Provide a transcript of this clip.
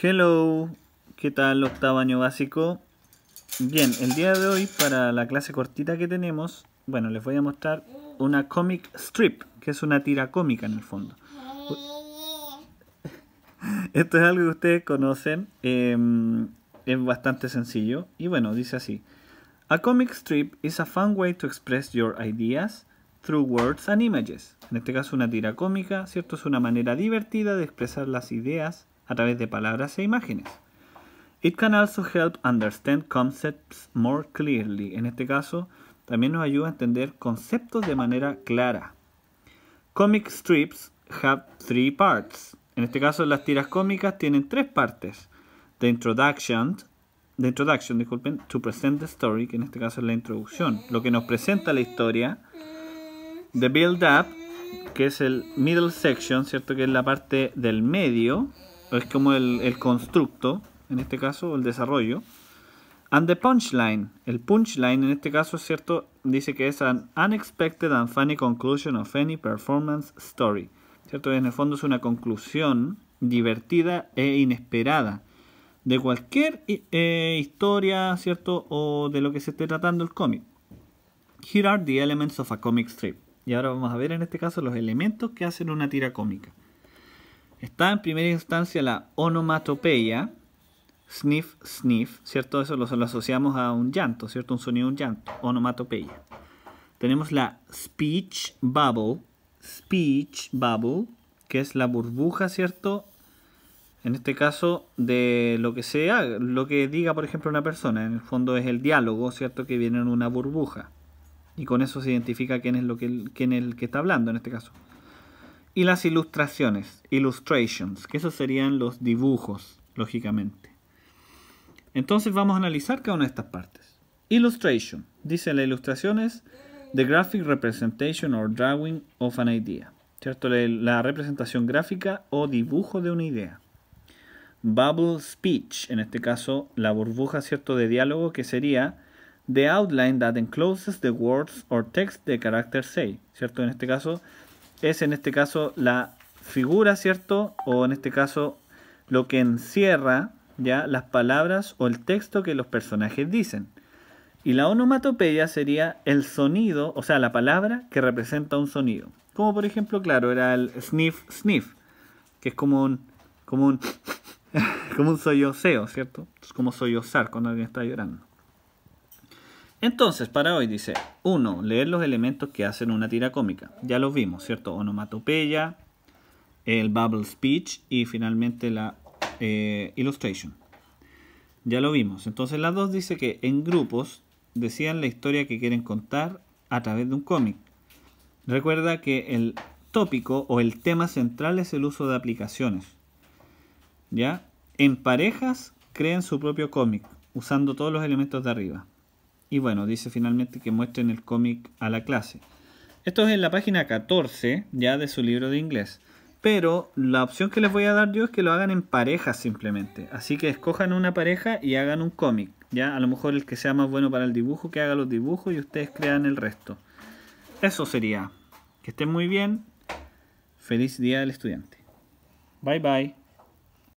Hello, ¿qué tal octavo año básico? Bien, el día de hoy para la clase cortita que tenemos, bueno, les voy a mostrar una comic strip, que es una tira cómica en el fondo. Esto es algo que ustedes conocen, em, es bastante sencillo y bueno, dice así. A comic strip is a fun way to express your ideas through words and images. En este caso una tira cómica, ¿cierto? Es una manera divertida de expresar las ideas a través de palabras e imágenes. It can also help understand concepts more clearly. En este caso, también nos ayuda a entender conceptos de manera clara. Comic strips have three parts. En este caso, las tiras cómicas tienen tres partes. The introduction, the introduction, disculpen, to present the story, que en este caso es la introducción, lo que nos presenta la historia. The build up, que es el middle section, ¿cierto? Que es la parte del medio es como el, constructo, en este caso, el desarrollo. And the punchline. El punchline en este caso, ¿cierto? Dice que es an unexpected and funny conclusion of any performance story. ¿Cierto? En el fondo es una conclusión divertida e inesperada de cualquier eh, historia, ¿cierto? O de lo que se esté tratando el cómic. Here are the elements of a comic strip. Y ahora vamos a ver en este caso los elementos que hacen una tira cómica. Está en primera instancia la onomatopeya, sniff, sniff, ¿cierto? Eso lo, asociamos a un llanto, ¿cierto? Un sonido de un llanto, onomatopeya. Tenemos la speech bubble, speech bubble, que es la burbuja, ¿cierto? En este caso, de lo que sea, lo que diga, por ejemplo, una persona. En el fondo es el diálogo, ¿cierto? Que viene en una burbuja. Y con eso se identifica quién es, lo que, quién es el que está hablando en este caso y las ilustraciones, illustrations, que esos serían los dibujos, lógicamente. Entonces vamos a analizar cada una de estas partes. Illustration, dice la ilustración es the graphic representation or drawing of an idea, ¿cierto? La representación gráfica o dibujo de una idea. Bubble speech, en este caso la burbuja, ¿cierto?, de diálogo que sería the outline that encloses the words or text the characters say, ¿cierto? En este caso es en este caso la figura, ¿cierto? O en este caso lo que encierra ya las palabras o el texto que los personajes dicen. Y la onomatopeya sería el sonido, o sea, la palabra que representa un sonido. Como por ejemplo, claro, era el sniff, sniff, que es como un, como un, como un solloceo, ¿cierto? Es como sollozar cuando alguien está llorando. Entonces, para hoy dice, 1. Leer los elementos que hacen una tira cómica. Ya los vimos, ¿cierto? Onomatopeya, el bubble speech y finalmente la eh, illustration. Ya lo vimos. Entonces, la 2 dice que en grupos decían la historia que quieren contar a través de un cómic. Recuerda que el tópico o el tema central es el uso de aplicaciones. ¿Ya? En parejas creen su propio cómic usando todos los elementos de arriba. Y bueno, dice finalmente que muestren el cómic a la clase. Esto es en la página 14 ya de su libro de inglés. Pero la opción que les voy a dar yo es que lo hagan en pareja simplemente. Así que escojan una pareja y hagan un cómic. Ya a lo mejor el que sea más bueno para el dibujo, que haga los dibujos y ustedes crean el resto. Eso sería. Que estén muy bien. Feliz día del estudiante. Bye bye.